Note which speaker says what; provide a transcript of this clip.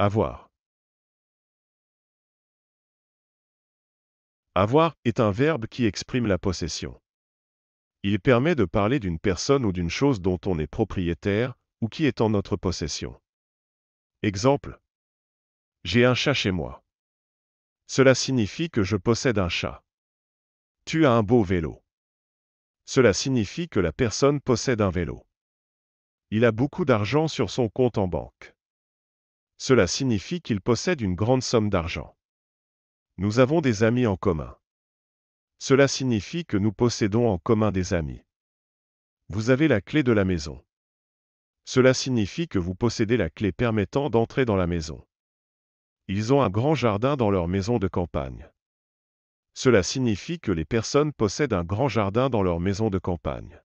Speaker 1: Avoir. Avoir
Speaker 2: est un verbe qui exprime la possession. Il permet de parler d'une personne ou d'une chose dont on est propriétaire ou qui est en notre possession. Exemple. J'ai un chat chez moi. Cela signifie que je possède un chat. Tu as un beau vélo. Cela signifie que la personne possède un vélo. Il a beaucoup d'argent sur son compte en banque. Cela signifie qu'il possède une grande somme d'argent. Nous avons des amis en commun. Cela signifie que nous possédons en commun des amis. Vous avez la clé de la maison. Cela signifie que vous possédez la clé permettant d'entrer dans la maison. Ils ont un grand jardin dans leur maison de campagne. Cela signifie que les personnes possèdent un grand jardin dans leur maison de campagne.